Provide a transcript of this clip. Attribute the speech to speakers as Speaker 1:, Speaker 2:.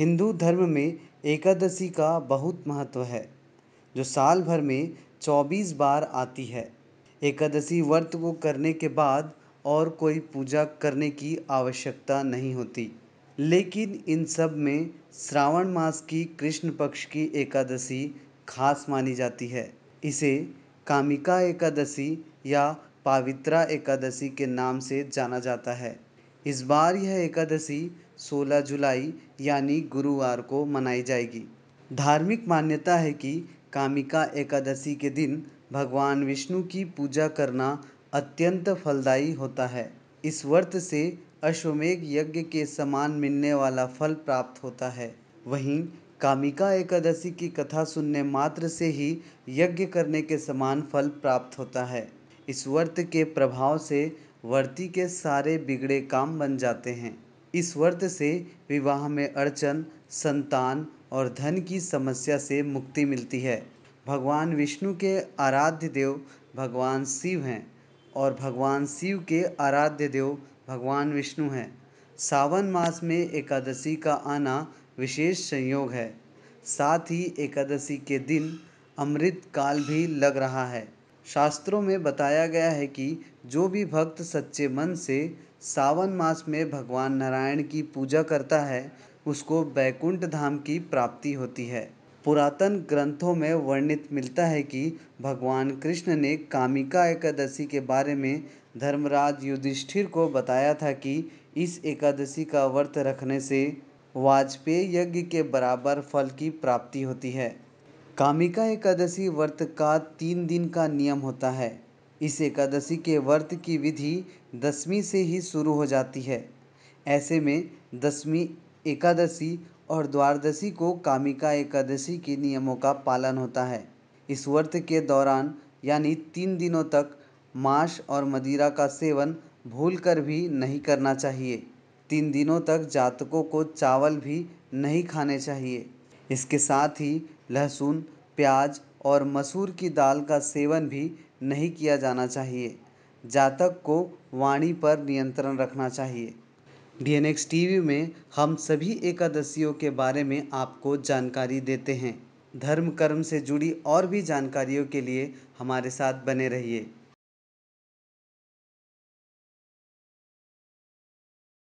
Speaker 1: हिंदू धर्म में एकादशी का बहुत महत्व है जो साल भर में चौबीस बार आती है एकादशी व्रत को करने के बाद और कोई पूजा करने की आवश्यकता नहीं होती लेकिन इन सब में श्रावण मास की कृष्ण पक्ष की एकादशी खास मानी जाती है इसे कामिका एकादशी या पावित्रा एकादशी के नाम से जाना जाता है इस बार यह एकादशी सोलह जुलाई यानी गुरुवार को मनाई जाएगी धार्मिक मान्यता है कि कामिका एकादशी के दिन भगवान विष्णु की पूजा करना अत्यंत फलदायी होता है इस व्रत से अश्वमेघ यज्ञ के समान मिलने वाला फल प्राप्त होता है वहीं कामिका एकादशी की कथा सुनने मात्र से ही यज्ञ करने के समान फल प्राप्त होता है इस व्रत के प्रभाव से व्रती के सारे बिगड़े काम बन जाते हैं इस व्रत से विवाह में अड़चन संतान और धन की समस्या से मुक्ति मिलती है भगवान विष्णु के आराध्य देव भगवान शिव हैं और भगवान शिव के आराध्य देव भगवान विष्णु हैं सावन मास में एकादशी का आना विशेष संयोग है साथ ही एकादशी के दिन अमृत काल भी लग रहा है शास्त्रों में बताया गया है कि जो भी भक्त सच्चे मन से सावन मास में भगवान नारायण की पूजा करता है उसको बैकुंठ धाम की प्राप्ति होती है पुरातन ग्रंथों में वर्णित मिलता है कि भगवान कृष्ण ने कामिका एकादशी के बारे में धर्मराज युधिष्ठिर को बताया था कि इस एकादशी का व्रत रखने से वाजपेय यज्ञ के बराबर फल की प्राप्ति होती है कामिका एकादशी व्रत का तीन दिन का नियम होता है इस एकादशी के व्रत की विधि दसवीं से ही शुरू हो जाती है ऐसे में दसवीं एकादशी और द्वारदशी को कामिका एकादशी के नियमों का पालन होता है इस व्रत के दौरान यानी तीन दिनों तक मांस और मदिरा का सेवन भूल कर भी नहीं करना चाहिए तीन दिनों तक जातकों को चावल भी नहीं खाने चाहिए इसके साथ ही लहसुन प्याज और मसूर की दाल का सेवन भी नहीं किया जाना चाहिए जातक को वाणी पर नियंत्रण रखना चाहिए D N X T V में हम सभी एकादशियों के बारे में आपको जानकारी देते हैं धर्म कर्म से जुड़ी और भी जानकारियों के लिए हमारे साथ बने रहिए